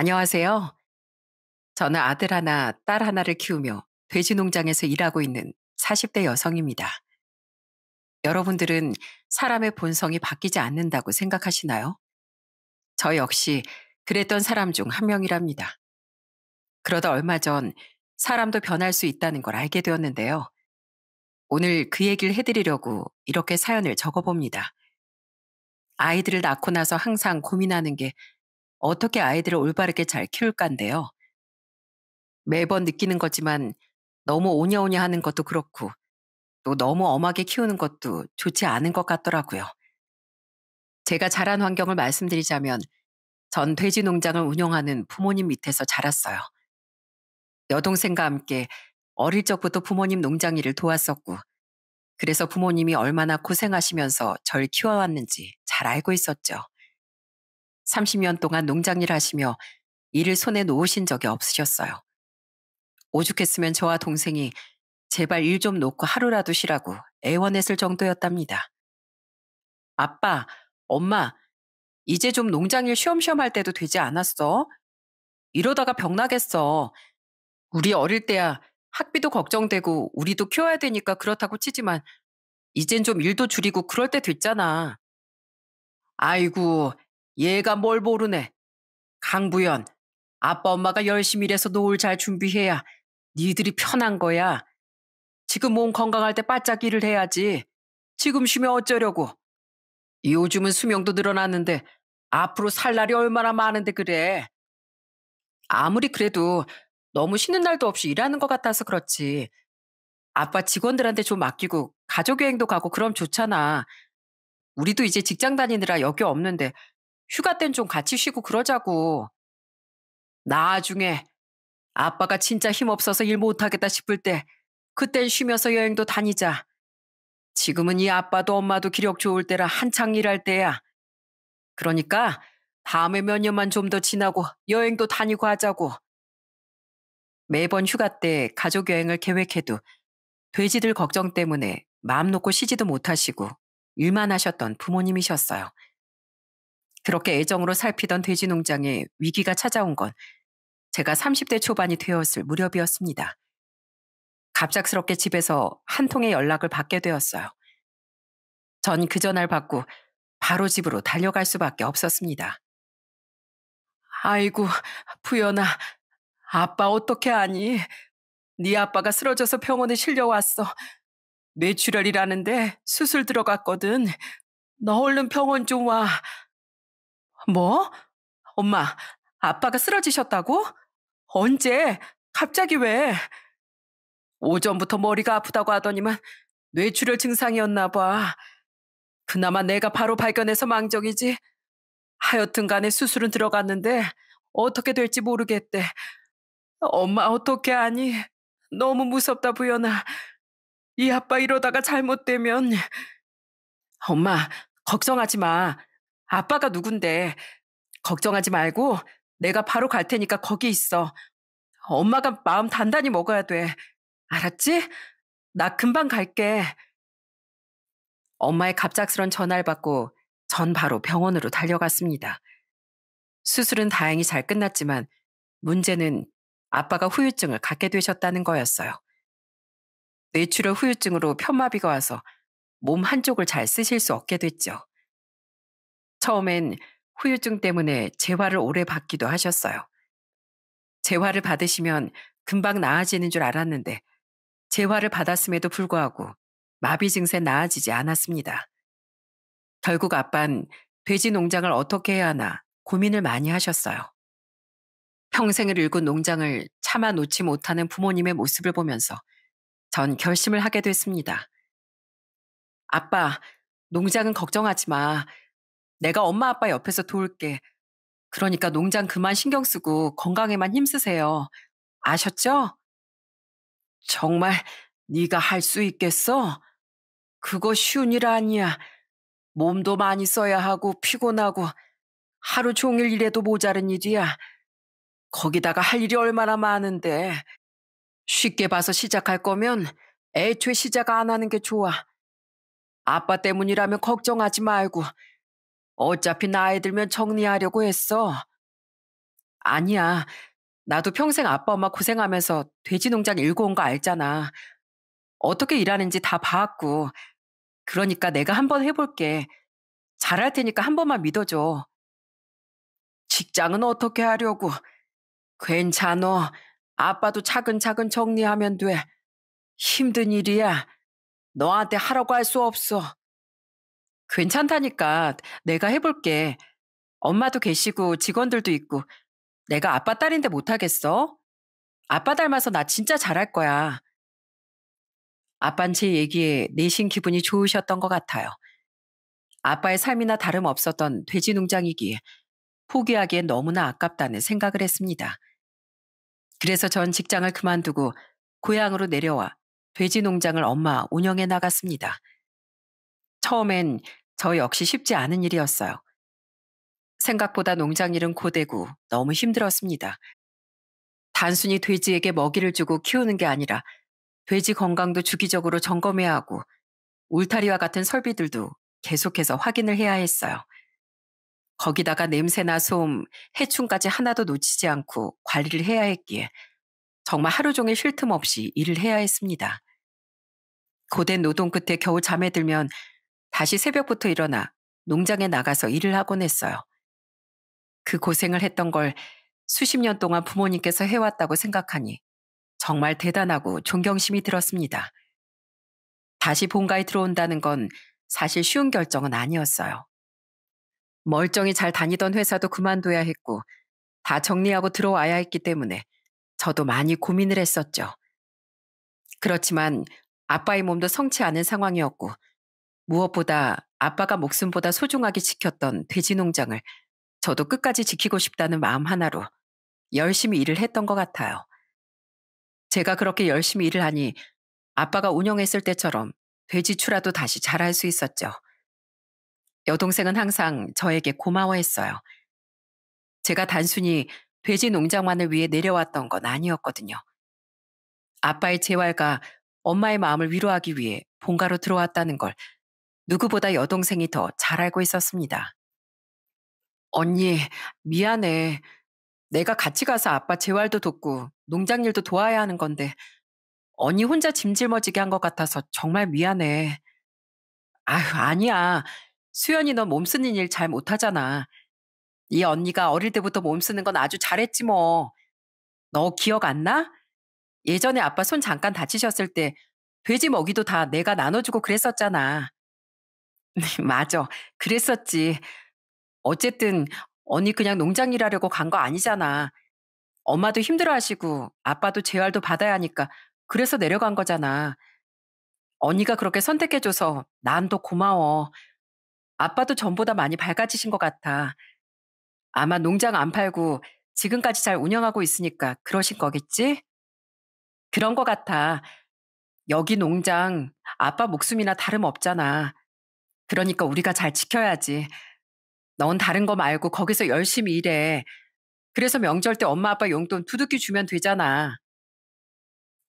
안녕하세요. 저는 아들 하나, 딸 하나를 키우며 돼지 농장에서 일하고 있는 40대 여성입니다. 여러분들은 사람의 본성이 바뀌지 않는다고 생각하시나요? 저 역시 그랬던 사람 중 한 명이랍니다. 그러다 얼마 전 사람도 변할 수 있다는 걸 알게 되었는데요. 오늘 그 얘기를 해드리려고 이렇게 사연을 적어봅니다. 아이들을 낳고 나서 항상 고민하는 게 어떻게 아이들을 올바르게 잘 키울까인데요. 매번 느끼는 거지만 너무 오냐오냐 하는 것도 그렇고 또 너무 엄하게 키우는 것도 좋지 않은 것 같더라고요. 제가 자란 환경을 말씀드리자면 전 돼지 농장을 운영하는 부모님 밑에서 자랐어요. 여동생과 함께 어릴 적부터 부모님 농장 일을 도왔었고 그래서 부모님이 얼마나 고생하시면서 절 키워왔는지 잘 알고 있었죠. 30년 동안 농장일 하시며 일을 손에 놓으신 적이 없으셨어요. 오죽했으면 저와 동생이 제발 일 좀 놓고 하루라도 쉬라고 애원했을 정도였답니다. 아빠, 엄마, 이제 좀 농장일 쉬엄쉬엄 할 때도 되지 않았어? 이러다가 병나겠어. 우리 어릴 때야 학비도 걱정되고 우리도 키워야 되니까 그렇다고 치지만 이젠 좀 일도 줄이고 그럴 때 됐잖아. 아이고, 얘가 뭘 모르네. 강부연, 아빠 엄마가 열심히 일해서 노을 잘 준비해야 니들이 편한 거야. 지금 몸 건강할 때 바짝 일을 해야지. 지금 쉬면 어쩌려고. 요즘은 수명도 늘어났는데 앞으로 살 날이 얼마나 많은데 그래. 아무리 그래도 너무 쉬는 날도 없이 일하는 것 같아서 그렇지. 아빠 직원들한테 좀 맡기고 가족 여행도 가고 그럼 좋잖아. 우리도 이제 직장 다니느라 여기 없는데 휴가 땐 좀 같이 쉬고 그러자고. 나중에 아빠가 진짜 힘없어서 일 못하겠다 싶을 때 그땐 쉬면서 여행도 다니자. 지금은 이 아빠도 엄마도 기력 좋을 때라 한창 일할 때야. 그러니까 다음에 몇 년만 좀 더 지나고 여행도 다니고 하자고. 매번 휴가 때 가족 여행을 계획해도 돼지들 걱정 때문에 마음 놓고 쉬지도 못하시고 일만 하셨던 부모님이셨어요. 그렇게 애정으로 살피던 돼지 농장에 위기가 찾아온 건 제가 30대 초반이 되었을 무렵이었습니다. 갑작스럽게 집에서 한 통의 연락을 받게 되었어요. 전 그 전화를 받고 바로 집으로 달려갈 수밖에 없었습니다. 아이고, 부연아. 아빠 어떻게 아니? 네 아빠가 쓰러져서 병원에 실려왔어. 뇌출혈이라는데 수술 들어갔거든. 너 얼른 병원 좀 와. 뭐? 엄마, 아빠가 쓰러지셨다고? 언제? 갑자기 왜? 오전부터 머리가 아프다고 하더니만 뇌출혈 증상이었나 봐. 그나마 내가 바로 발견해서 망정이지. 하여튼 간에 수술은 들어갔는데 어떻게 될지 모르겠대. 엄마 어떻게 아니? 너무 무섭다 부연아. 이 아빠 이러다가 잘못되면 엄마 걱정하지 마. 아빠가 누군데 걱정하지 말고 내가 바로 갈 테니까 거기 있어. 엄마가 마음 단단히 먹어야 돼. 알았지? 나 금방 갈게. 엄마의 갑작스런 전화를 받고 전 바로 병원으로 달려갔습니다. 수술은 다행히 잘 끝났지만 문제는 아빠가 후유증을 갖게 되셨다는 거였어요. 뇌출혈 후유증으로 편마비가 와서 몸 한쪽을 잘 쓰실 수 없게 됐죠. 처음엔 후유증 때문에 재활을 오래 받기도 하셨어요. 재활을 받으시면 금방 나아지는 줄 알았는데 재활을 받았음에도 불구하고 마비 증세 나아지지 않았습니다. 결국 아빤 돼지 농장을 어떻게 해야 하나 고민을 많이 하셨어요. 평생을 일군 농장을 참아 놓지 못하는 부모님의 모습을 보면서 전 결심을 하게 됐습니다. 아빠, 농장은 걱정하지 마. 내가 엄마 아빠 옆에서 도울게. 그러니까 농장 그만 신경 쓰고 건강에만 힘쓰세요. 아셨죠? 정말 네가 할 수 있겠어? 그거 쉬운 일 아니야. 몸도 많이 써야 하고 피곤하고 하루 종일 일해도 모자른 일이야. 거기다가 할 일이 얼마나 많은데 쉽게 봐서 시작할 거면 애초에 시작 안 하는 게 좋아. 아빠 때문이라면 걱정하지 말고 어차피 나이 들면 정리하려고 했어. 아니야. 나도 평생 아빠 엄마 고생하면서 돼지 농장 일궈 온거 알잖아. 어떻게 일하는지 다 봐왔고. 그러니까 내가 한번 해볼게. 잘할 테니까 한 번만 믿어줘. 직장은 어떻게 하려고. 괜찮어. 아빠도 차근차근 정리하면 돼. 힘든 일이야. 너한테 하라고 할 수 없어. 괜찮다니까 내가 해볼게. 엄마도 계시고 직원들도 있고 내가 아빠 딸인데 못하겠어? 아빠 닮아서 나 진짜 잘할 거야. 아빤 제 얘기에 내심 기분이 좋으셨던 것 같아요. 아빠의 삶이나 다름없었던 돼지 농장이기에 포기하기엔 너무나 아깝다는 생각을 했습니다. 그래서 전 직장을 그만두고 고향으로 내려와 돼지 농장을 엄마 운영해 나갔습니다. 처음엔 저 역시 쉽지 않은 일이었어요. 생각보다 농장 일은 고되고 너무 힘들었습니다. 단순히 돼지에게 먹이를 주고 키우는 게 아니라 돼지 건강도 주기적으로 점검해야 하고 울타리와 같은 설비들도 계속해서 확인을 해야 했어요. 거기다가 냄새나 소음, 해충까지 하나도 놓치지 않고 관리를 해야 했기에 정말 하루 종일 쉴 틈 없이 일을 해야 했습니다. 고된 노동 끝에 겨우 잠에 들면 다시 새벽부터 일어나 농장에 나가서 일을 하곤 했어요. 그 고생을 했던 걸 수십 년 동안 부모님께서 해왔다고 생각하니 정말 대단하고 존경심이 들었습니다. 다시 본가에 들어온다는 건 사실 쉬운 결정은 아니었어요. 멀쩡히 잘 다니던 회사도 그만둬야 했고 다 정리하고 들어와야 했기 때문에 저도 많이 고민을 했었죠. 그렇지만 아빠의 몸도 성치 않은 상황이었고 무엇보다 아빠가 목숨보다 소중하게 지켰던 돼지 농장을 저도 끝까지 지키고 싶다는 마음 하나로 열심히 일을 했던 것 같아요. 제가 그렇게 열심히 일을 하니 아빠가 운영했을 때처럼 돼지추라도 다시 잘할 수 있었죠. 여동생은 항상 저에게 고마워했어요. 제가 단순히 돼지 농장만을 위해 내려왔던 건 아니었거든요. 아빠의 재활과 엄마의 마음을 위로하기 위해 본가로 들어왔다는 걸 누구보다 여동생이 더 잘 알고 있었습니다. 언니, 미안해. 내가 같이 가서 아빠 재활도 돕고 농장 일도 도와야 하는 건데 언니 혼자 짐짊어지게한 것 같아서 정말 미안해. 아휴, 아니야. 수연이 너 몸쓰는 일 잘 못하잖아. 이 언니가 어릴 때부터 몸쓰는 건 아주 잘했지 뭐. 너 기억 안 나? 예전에 아빠 손 잠깐 다치셨을 때 돼지 먹이도 다 내가 나눠주고 그랬었잖아. 네, 맞아. 그랬었지. 어쨌든 언니 그냥 농장 일하려고 간 거 아니잖아. 엄마도 힘들어하시고 아빠도 재활도 받아야 하니까 그래서 내려간 거잖아. 언니가 그렇게 선택해줘서 난또 고마워. 아빠도 전보다 많이 밝아지신 것 같아. 아마 농장 안 팔고 지금까지 잘 운영하고 있으니까 그러신 거겠지? 그런 거 같아. 여기 농장 아빠 목숨이나 다름 없잖아. 그러니까 우리가 잘 지켜야지. 넌 다른 거 말고 거기서 열심히 일해. 그래서 명절 때 엄마 아빠 용돈 두둑히 주면 되잖아.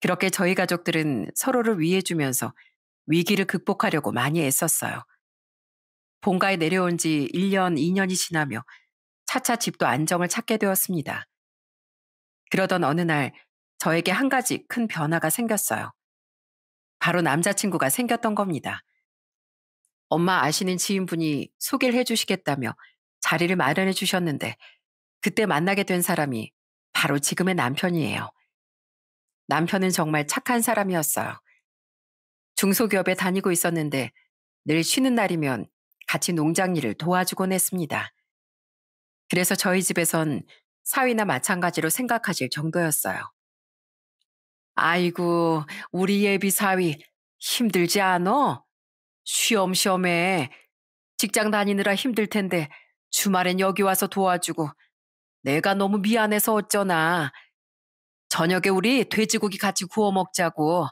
그렇게 저희 가족들은 서로를 위해주면서 위기를 극복하려고 많이 애썼어요. 본가에 내려온 지 1년, 2년이 지나며 차차 집도 안정을 찾게 되었습니다. 그러던 어느 날 저에게 한 가지 큰 변화가 생겼어요. 바로 남자친구가 생겼던 겁니다. 엄마 아시는 지인분이 소개를 해주시겠다며 자리를 마련해 주셨는데 그때 만나게 된 사람이 바로 지금의 남편이에요. 남편은 정말 착한 사람이었어요. 중소기업에 다니고 있었는데 늘 쉬는 날이면 같이 농장 일을 도와주곤 했습니다. 그래서 저희 집에선 사위나 마찬가지로 생각하실 정도였어요. 아이고, 우리 예비 사위 힘들지 않어? 쉬엄쉬엄해. 직장 다니느라 힘들 텐데 주말엔 여기 와서 도와주고 내가 너무 미안해서 어쩌나. 저녁에 우리 돼지고기 같이 구워 먹자고.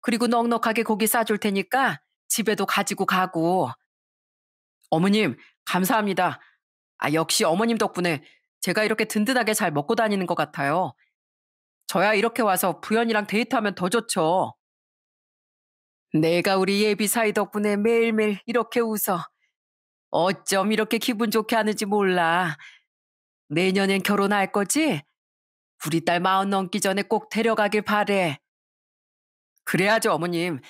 그리고 넉넉하게 고기 싸줄 테니까 집에도 가지고 가고. 어머님, 감사합니다. 아, 역시 어머님 덕분에 제가 이렇게 든든하게 잘 먹고 다니는 것 같아요. 저야 이렇게 와서 부연이랑 데이트하면 더 좋죠. 내가 우리 예비사이 덕분에 매일매일 이렇게 웃어. 어쩜 이렇게 기분 좋게 하는지 몰라. 내년엔 결혼할 거지? 우리 딸 마흔 넘기 전에 꼭 데려가길 바래. 그래야지 어머님.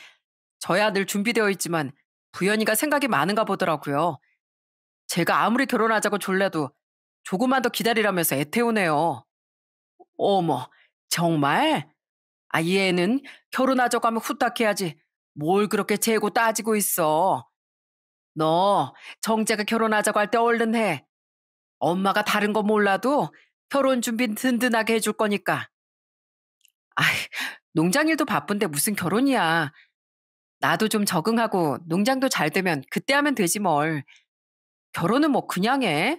저희 아들 준비되어 있지만 부연이가 생각이 많은가 보더라고요. 제가 아무리 결혼하자고 졸래도 조금만 더 기다리라면서 애태우네요. 어머, 정말? 아, 얘는 결혼하자고 하면 후딱해야지 뭘 그렇게 재고 따지고 있어. 너 정재가 결혼하자고 할 때 얼른 해. 엄마가 다른 거 몰라도 결혼 준비 든든하게 해줄 거니까. 아이, 농장일도 바쁜데 무슨 결혼이야. 나도 좀 적응하고 농장도 잘 되면 그때 하면 되지 뭘. 결혼은 뭐 그냥 해.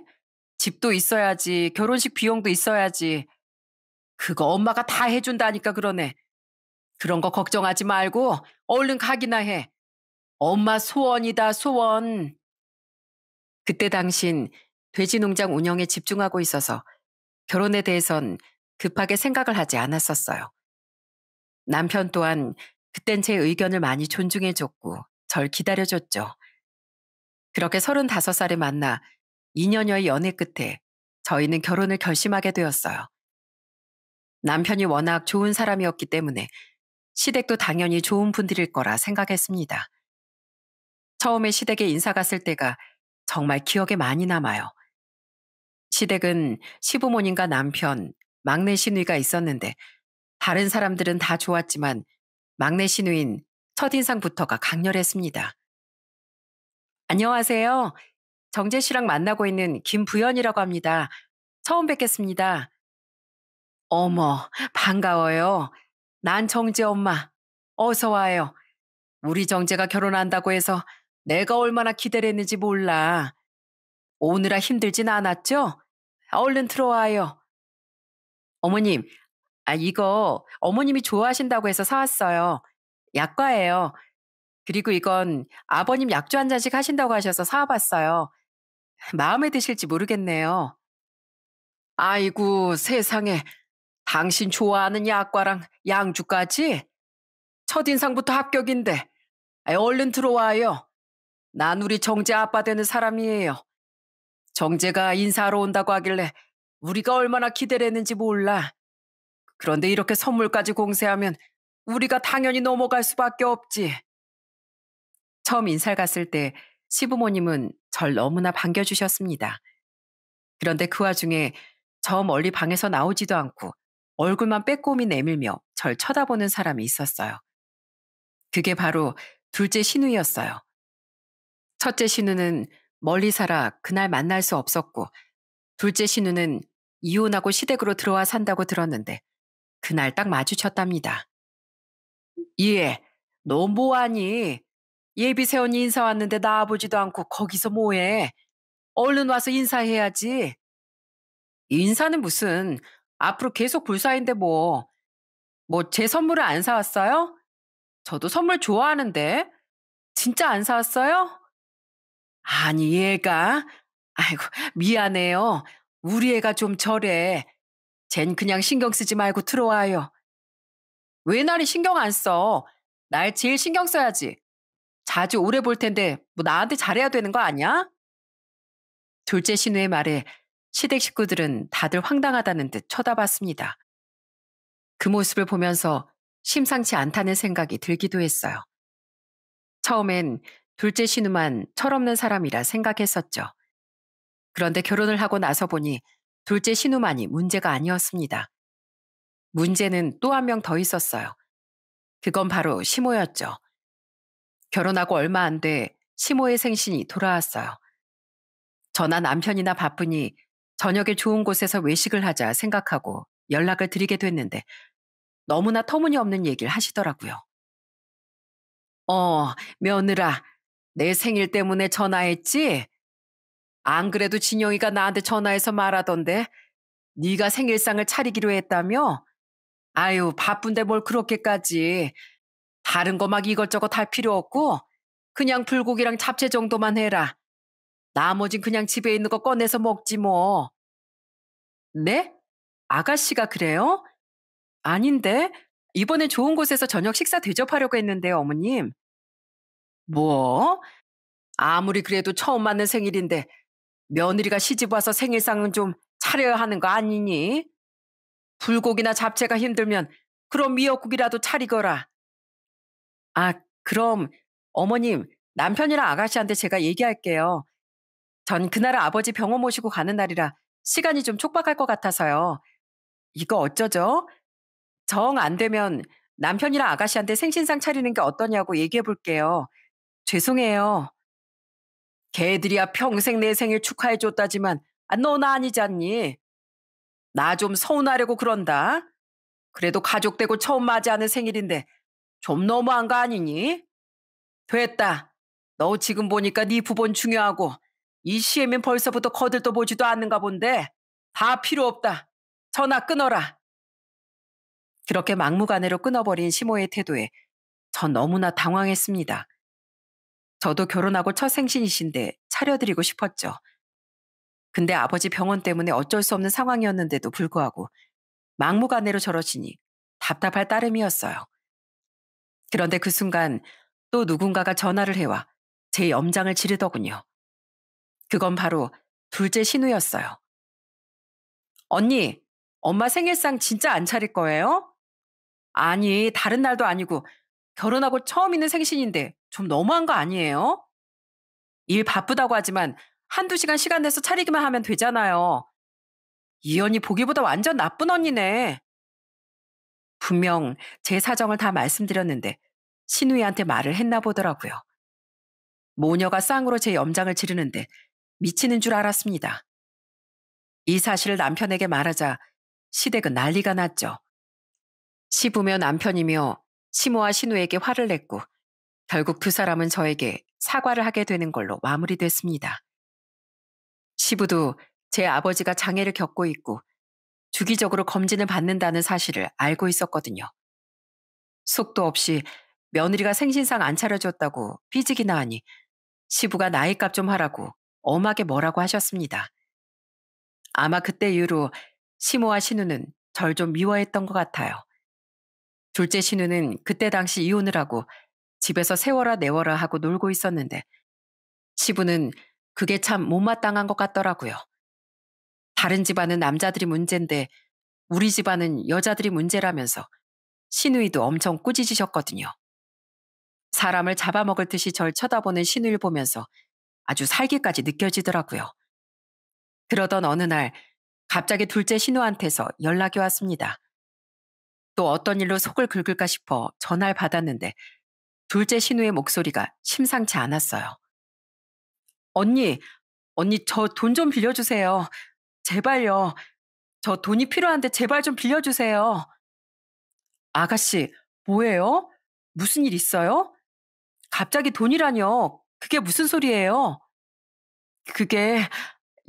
집도 있어야지, 결혼식 비용도 있어야지. 그거 엄마가 다 해준다니까 그러네. 그런 거 걱정하지 말고 얼른 가기나 해. 엄마 소원이다, 소원. 그때 당신 돼지 농장 운영에 집중하고 있어서 결혼에 대해선 급하게 생각을 하지 않았었어요. 남편 또한 그땐 제 의견을 많이 존중해줬고 절 기다려줬죠. 그렇게 35살에 만나 2년여의 연애 끝에 저희는 결혼을 결심하게 되었어요. 남편이 워낙 좋은 사람이었기 때문에 시댁도 당연히 좋은 분들일 거라 생각했습니다. 처음에 시댁에 인사 갔을 때가 정말 기억에 많이 남아요. 시댁은 시부모님과 남편, 막내 시누이가 있었는데 다른 사람들은 다 좋았지만 막내 시누인 첫인상부터가 강렬했습니다. 안녕하세요. 정재 씨랑 만나고 있는 김부연이라고 합니다. 처음 뵙겠습니다. 어머, 반가워요. 난 정재 엄마. 어서 와요. 우리 정재가 결혼한다고 해서 내가 얼마나 기대를 했는지 몰라. 오느라 힘들진 않았죠? 얼른 들어와요. 어머님, 아, 이거 어머님이 좋아하신다고 해서 사왔어요. 약과예요. 그리고 이건 아버님 약주 한 잔씩 하신다고 하셔서 사와봤어요. 마음에 드실지 모르겠네요. 아이고, 세상에. 당신 좋아하는 약과랑 양주까지? 첫인상부터 합격인데. 얼른 들어와요. 난 우리 정재 아빠 되는 사람이에요. 정재가 인사하러 온다고 하길래 우리가 얼마나 기대를 했는지 몰라. 그런데 이렇게 선물까지 공세하면 우리가 당연히 넘어갈 수밖에 없지. 처음 인사를 갔을 때 시부모님은 절 너무나 반겨주셨습니다. 그런데 그 와중에 저 멀리 방에서 나오지도 않고 얼굴만 빼꼼히 내밀며 절 쳐다보는 사람이 있었어요. 그게 바로 둘째 신우였어요. 첫째 신우는 멀리 살아 그날 만날 수 없었고, 둘째 신우는 이혼하고 시댁으로 들어와 산다고 들었는데, 그날 딱 마주쳤답니다. 예, 너 뭐하니? 예비 세원이 인사 왔는데 나와보지도 않고 거기서 뭐해? 얼른 와서 인사해야지. 인사는 무슨 앞으로 계속 불사인데 뭐. 뭐 제 선물을 안 사왔어요? 저도 선물 좋아하는데. 진짜 안 사왔어요? 아니 얘가. 아이고 미안해요. 우리 애가 좀 저래. 쟨 그냥 신경 쓰지 말고 들어와요. 왜 나를 신경 안 써? 날 제일 신경 써야지. 자주 오래 볼 텐데 뭐 나한테 잘해야 되는 거 아니야? 둘째 신우의 말에 시댁 식구들은 다들 황당하다는 듯 쳐다봤습니다. 그 모습을 보면서 심상치 않다는 생각이 들기도 했어요. 처음엔 둘째 신우만 철없는 사람이라 생각했었죠. 그런데 결혼을 하고 나서 보니 둘째 신우만이 문제가 아니었습니다. 문제는 또 한 명 더 있었어요. 그건 바로 시모였죠. 결혼하고 얼마 안 돼 시모의 생신이 돌아왔어요. 저나 남편이나 바쁘니 저녁에 좋은 곳에서 외식을 하자 생각하고 연락을 드리게 됐는데 너무나 터무니없는 얘기를 하시더라고요. 어, 며느라, 내 생일 때문에 전화했지? 안 그래도 진영이가 나한테 전화해서 말하던데 네가 생일상을 차리기로 했다며? 아유, 바쁜데 뭘 그렇게까지. 다른 거 막 이것저것 할 필요 없고 그냥 불고기랑 잡채 정도만 해라. 나머진 그냥 집에 있는 거 꺼내서 먹지 뭐. 네? 아가씨가 그래요? 아닌데? 이번에 좋은 곳에서 저녁 식사 대접하려고 했는데요, 어머님. 뭐? 아무리 그래도 처음 맞는 생일인데 며느리가 시집 와서 생일상은 좀 차려야 하는 거 아니니? 불고기나 잡채가 힘들면 그럼 미역국이라도 차리거라. 아, 그럼 어머님, 남편이랑 아가씨한테 제가 얘기할게요. 전 그날 아버지 병원 모시고 가는 날이라 시간이 좀 촉박할 것 같아서요. 이거 어쩌죠? 정 안 되면 남편이랑 아가씨한테 생신상 차리는 게 어떠냐고 얘기해 볼게요. 죄송해요. 걔들이야 평생 내 생일 축하해 줬다지만 아, 너나 아니잖니나 좀 서운하려고 그런다. 그래도 가족 되고 처음 맞이하는 생일인데 좀 너무한 거 아니니? 됐다. 너 지금 보니까 네 부본 중요하고 이 시에면 벌써부터 거들떠 보지도 않는가 본데 다 필요 없다. 전화 끊어라. 그렇게 막무가내로 끊어버린 시모의 태도에 전 너무나 당황했습니다. 저도 결혼하고 첫 생신이신데 차려드리고 싶었죠. 근데 아버지 병원 때문에 어쩔 수 없는 상황이었는데도 불구하고 막무가내로 저러시니 답답할 따름이었어요. 그런데 그 순간 또 누군가가 전화를 해와 제 염장을 지르더군요. 그건 바로 둘째 신우였어요. 언니, 엄마 생일상 진짜 안 차릴 거예요? 아니, 다른 날도 아니고 결혼하고 처음 있는 생신인데 좀 너무한 거 아니에요? 일 바쁘다고 하지만 한두 시간 시간 내서 차리기만 하면 되잖아요. 이 언니 보기보다 완전 나쁜 언니네. 분명 제 사정을 다 말씀드렸는데 신우이한테 말을 했나 보더라고요. 모녀가 쌍으로 제 염장을 지르는데 미치는 줄 알았습니다. 이 사실을 남편에게 말하자 시댁은 난리가 났죠. 시부며 남편이며 시모와 신우에게 화를 냈고 결국 두 사람은 저에게 사과를 하게 되는 걸로 마무리됐습니다. 시부도 제 아버지가 장애를 겪고 있고 주기적으로 검진을 받는다는 사실을 알고 있었거든요. 속도 없이 며느리가 생신상 안 차려줬다고 삐지기나 하니 시부가 나이값 좀 하라고 엄하게 뭐라고 하셨습니다. 아마 그때 이후로 시모와 신우는 절 좀 미워했던 것 같아요. 둘째 신우는 그때 당시 이혼을 하고 집에서 세워라 내워라 하고 놀고 있었는데 시부는 그게 참 못마땅한 것 같더라고요. 다른 집안은 남자들이 문제인데 우리 집안은 여자들이 문제라면서 신우이도 엄청 꾸짖으셨거든요. 사람을 잡아먹을 듯이 절 쳐다보는 신우를 보면서 아주 살기까지 느껴지더라고요. 그러던 어느 날 갑자기 둘째 신우한테서 연락이 왔습니다. 또 어떤 일로 속을 긁을까 싶어 전화를 받았는데 둘째 신우의 목소리가 심상치 않았어요. 언니, 언니 저 돈 좀 빌려주세요. 제발요. 저 돈이 필요한데 제발 좀 빌려주세요. 아가씨, 뭐예요? 무슨 일 있어요? 갑자기 돈이라뇨. 그게 무슨 소리예요? 그게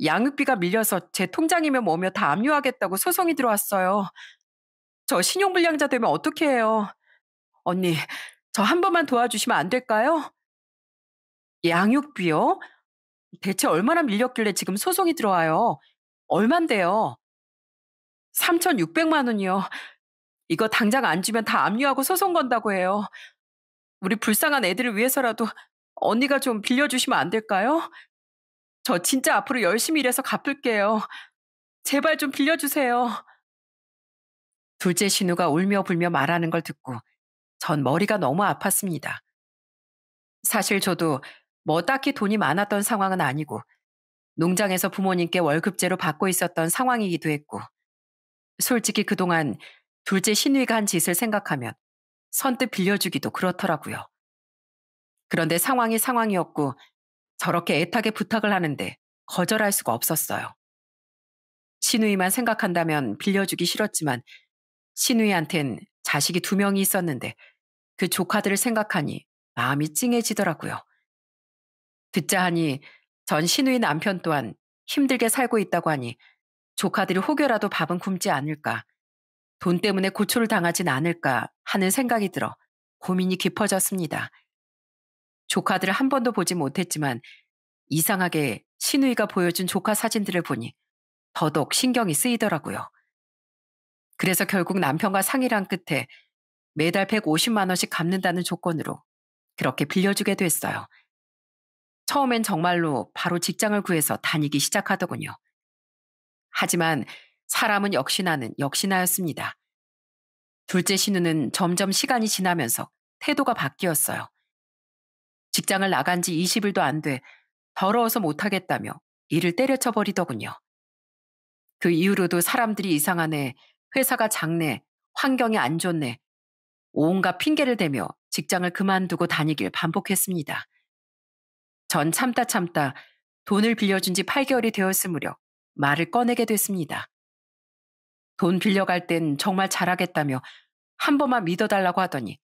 양육비가 밀려서 제통장이면 뭐며 다 압류하겠다고 소송이 들어왔어요. 저 신용불량자 되면 어떻게 해요? 언니, 저 한 번만 도와주시면 안 될까요? 양육비요? 대체 얼마나 밀렸길래 지금 소송이 들어와요? 얼만데요? 3,600만 원이요. 이거 당장 안 주면 다 압류하고 소송 건다고 해요. 우리 불쌍한 애들을 위해서라도 언니가 좀 빌려주시면 안 될까요? 저 진짜 앞으로 열심히 일해서 갚을게요. 제발 좀 빌려주세요. 둘째 신우가 울며 불며 말하는 걸 듣고 전 머리가 너무 아팠습니다. 사실 저도 뭐 딱히 돈이 많았던 상황은 아니고 농장에서 부모님께 월급제로 받고 있었던 상황이기도 했고 솔직히 그동안 둘째 신우가 한 짓을 생각하면 선뜻 빌려주기도 그렇더라고요. 그런데 상황이 상황이었고 저렇게 애타게 부탁을 하는데 거절할 수가 없었어요. 신우이만 생각한다면 빌려주기 싫었지만 신우이한텐 자식이 두 명이 있었는데 그 조카들을 생각하니 마음이 찡해지더라고요. 듣자 하니 전 신우이 남편 또한 힘들게 살고 있다고 하니 조카들이 혹여라도 밥은 굶지 않을까, 돈 때문에 고초를 당하진 않을까 하는 생각이 들어 고민이 깊어졌습니다. 조카들을 한 번도 보지 못했지만 이상하게 신우이가 보여준 조카 사진들을 보니 더더욱 신경이 쓰이더라고요. 그래서 결국 남편과 상의란 끝에 매달 150만원씩 갚는다는 조건으로 그렇게 빌려주게 됐어요. 처음엔 정말로 바로 직장을 구해서 다니기 시작하더군요. 하지만 사람은 역시나는 역시나였습니다. 둘째 신우는 점점 시간이 지나면서 태도가 바뀌었어요. 직장을 나간 지 20일도 안 돼 더러워서 못하겠다며 이를 때려쳐 버리더군요. 그 이후로도 사람들이 이상하네, 회사가 작네, 환경이 안 좋네, 온갖 핑계를 대며 직장을 그만두고 다니길 반복했습니다. 전 참다 참다 돈을 빌려준 지 8개월이 되었을 무렵 말을 꺼내게 됐습니다. 돈 빌려갈 땐 정말 잘하겠다며 한 번만 믿어달라고 하더니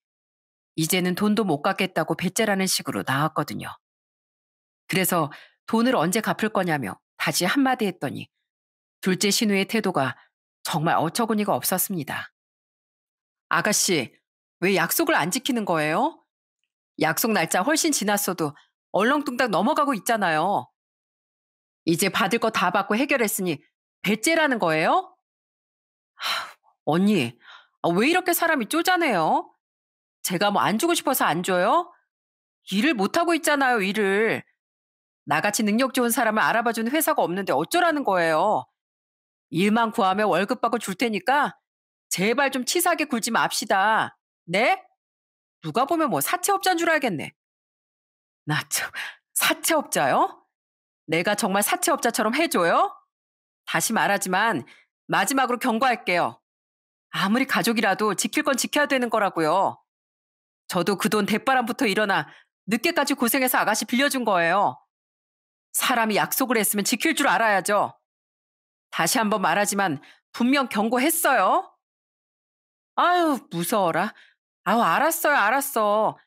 이제는 돈도 못 갚겠다고 배째라는 식으로 나왔거든요. 그래서 돈을 언제 갚을 거냐며 다시 한마디 했더니 둘째 신우의 태도가 정말 어처구니가 없었습니다. 아가씨, 왜 약속을 안 지키는 거예요? 약속 날짜 훨씬 지났어도 얼렁뚱땅 넘어가고 있잖아요. 이제 받을 거 다 받고 해결했으니 배째라는 거예요? 하, 언니, 아, 왜 이렇게 사람이 쪼잔해요? 제가 뭐 안 주고 싶어서 안 줘요? 일을 못하고 있잖아요, 일을. 나같이 능력 좋은 사람을 알아봐주는 회사가 없는데 어쩌라는 거예요. 일만 구하면 월급 받고 줄 테니까 제발 좀 치사하게 굴지 맙시다. 네? 누가 보면 뭐 사채업자인 줄 알겠네. 나 참, 사채업자요? 내가 정말 사채업자처럼 해줘요? 다시 말하지만 마지막으로 경고할게요. 아무리 가족이라도 지킬 건 지켜야 되는 거라고요. 저도 그 돈 대바람부터 일어나 늦게까지 고생해서 아가씨 빌려준 거예요. 사람이 약속을 했으면 지킬 줄 알아야죠. 다시 한 번 말하지만 분명 경고했어요. 아유, 무서워라. 아우, 알았어요, 알았어.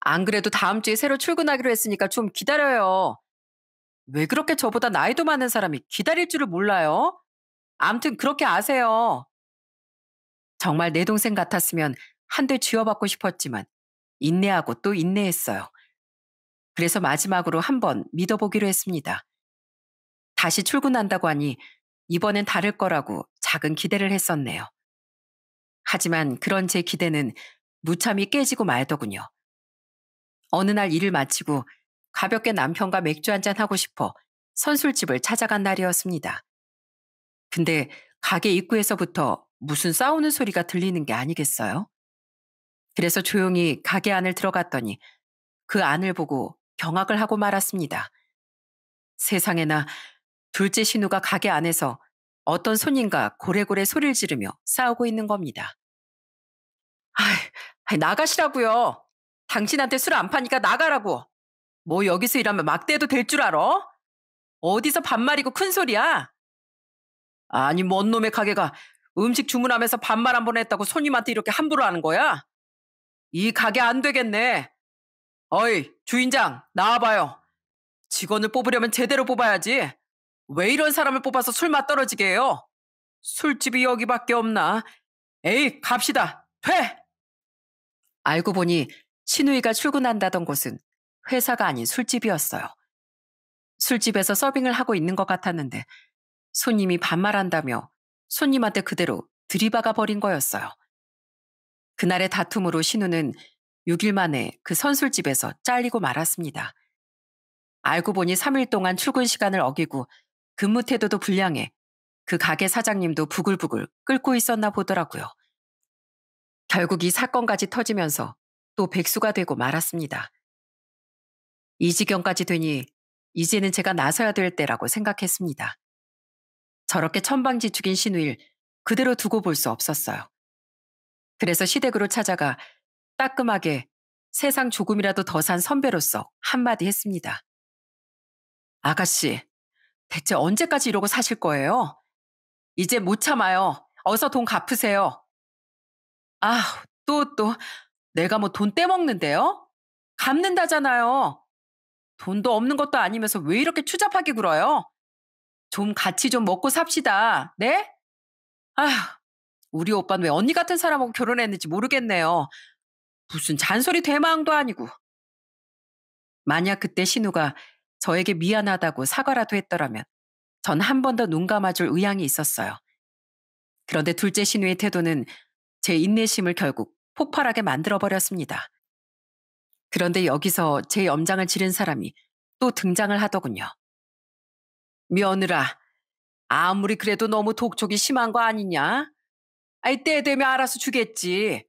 안 그래도 다음 주에 새로 출근하기로 했으니까 좀 기다려요. 왜 그렇게 저보다 나이도 많은 사람이 기다릴 줄을 몰라요? 암튼 그렇게 아세요. 정말 내 동생 같았으면 한대 쥐어받고 싶었지만 인내하고 또 인내했어요. 그래서 마지막으로 한 번 믿어보기로 했습니다. 다시 출근한다고 하니 이번엔 다를 거라고 작은 기대를 했었네요. 하지만 그런 제 기대는 무참히 깨지고 말더군요. 어느 날 일을 마치고 가볍게 남편과 맥주 한 잔 하고 싶어 선술집을 찾아간 날이었습니다. 근데 가게 입구에서부터 무슨 싸우는 소리가 들리는 게 아니겠어요? 그래서 조용히 가게 안을 들어갔더니 그 안을 보고 경악을 하고 말았습니다. 세상에나 둘째 신우가 가게 안에서 어떤 손님과 고래고래 소리를 지르며 싸우고 있는 겁니다. 아이, 나가시라고요. 당신한테 술 안 파니까 나가라고. 뭐 여기서 일하면 막대도 될 줄 알아? 어디서 반말이고 큰 소리야? 아니, 뭔 놈의 가게가 음식 주문하면서 반말 한 번 했다고 손님한테 이렇게 함부로 하는 거야? 이 가게 안 되겠네. 어이, 주인장, 나와봐요. 직원을 뽑으려면 제대로 뽑아야지. 왜 이런 사람을 뽑아서 술맛 떨어지게 해요? 술집이 여기밖에 없나? 에이, 갑시다. 퇴! 알고 보니 신우이가 출근한다던 곳은 회사가 아닌 술집이었어요. 술집에서 서빙을 하고 있는 것 같았는데 손님이 반말한다며 손님한테 그대로 들이박아 버린 거였어요. 그날의 다툼으로 신우는 6일 만에 그 선술집에서 잘리고 말았습니다. 알고 보니 3일 동안 출근 시간을 어기고 근무 태도도 불량해 그 가게 사장님도 부글부글 끓고 있었나 보더라고요. 결국 이 사건까지 터지면서 또 백수가 되고 말았습니다. 이 지경까지 되니 이제는 제가 나서야 될 때라고 생각했습니다. 저렇게 천방지축인 신우일 그대로 두고 볼 수 없었어요. 그래서 시댁으로 찾아가 따끔하게 세상 조금이라도 더 산 선배로서 한마디 했습니다. 아가씨, 대체 언제까지 이러고 사실 거예요? 이제 못 참아요. 어서 돈 갚으세요. 아, 또, 또, 내가 뭐 돈 떼먹는데요? 갚는다잖아요. 돈도 없는 것도 아니면서 왜 이렇게 추잡하게 굴어요? 좀 같이 좀 먹고 삽시다. 네? 아휴, 우리 오빠는 왜 언니 같은 사람하고 결혼했는지 모르겠네요. 무슨 잔소리 대망도 아니고. 만약 그때 신우가 저에게 미안하다고 사과라도 했더라면 전 한 번 더 눈 감아줄 의향이 있었어요. 그런데 둘째 신우의 태도는 제 인내심을 결국 폭발하게 만들어버렸습니다. 그런데 여기서 제 염장을 지른 사람이 또 등장을 하더군요. 며느라, 아무리 그래도 너무 독촉이 심한 거 아니냐? 아이 때 되면 알아서 주겠지.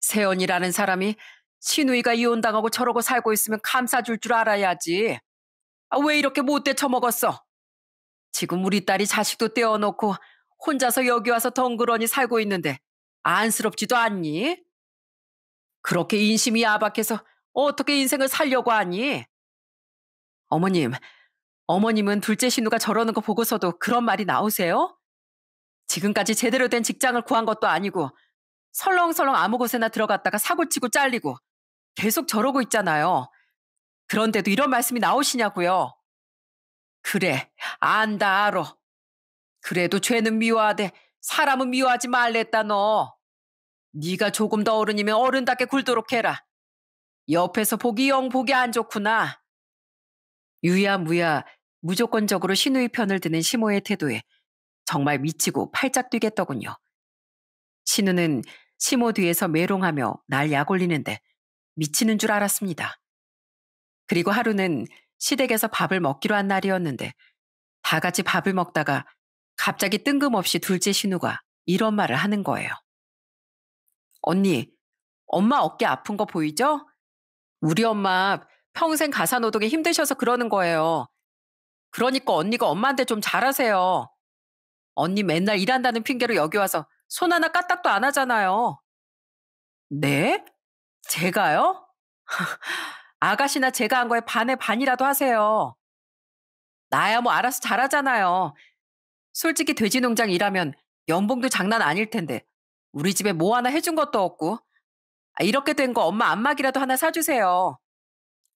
세연이라는 사람이 신우이가 이혼당하고 저러고 살고 있으면 감사줄 줄 알아야지. 아, 왜 이렇게 못돼 처먹었어? 지금 우리 딸이 자식도 떼어놓고 혼자서 여기 와서 덩그러니 살고 있는데 안쓰럽지도 않니? 그렇게 인심이 야박해서 어떻게 인생을 살려고 하니? 어머님, 어머님은 둘째 신우가 저러는 거 보고서도 그런 말이 나오세요? 지금까지 제대로 된 직장을 구한 것도 아니고 설렁설렁 아무 곳에나 들어갔다가 사고치고 잘리고 계속 저러고 있잖아요. 그런데도 이런 말씀이 나오시냐고요. 그래, 안다, 알어. 그래도 죄는 미워하되 사람은 미워하지 말랬다, 너. 네가 조금 더 어른이면 어른답게 굴도록 해라. 옆에서 보기 영 보기 안 좋구나. 유야무야 무조건적으로 신우의 편을 드는 시모의 태도에 정말 미치고 팔짝 뛰겠더군요. 신우는 심호 뒤에서 메롱하며 날 약올리는데 미치는 줄 알았습니다. 그리고 하루는 시댁에서 밥을 먹기로 한 날이었는데 다 같이 밥을 먹다가 갑자기 뜬금없이 둘째 신우가 이런 말을 하는 거예요. 언니, 엄마 어깨 아픈 거 보이죠? 우리 엄마 평생 가사노동에 힘드셔서 그러는 거예요. 그러니까 언니가 엄마한테 좀 잘하세요. 언니 맨날 일한다는 핑계로 여기 와서 손 하나 까딱도 안 하잖아요. 네? 제가요? 아가씨나 제가 한 거에 반의 반이라도 하세요. 나야 뭐 알아서 잘하잖아요. 솔직히 돼지 농장 일하면 연봉도 장난 아닐 텐데 우리 집에 뭐 하나 해준 것도 없고 아, 이렇게 된 거 엄마 안마기라도 하나 사주세요.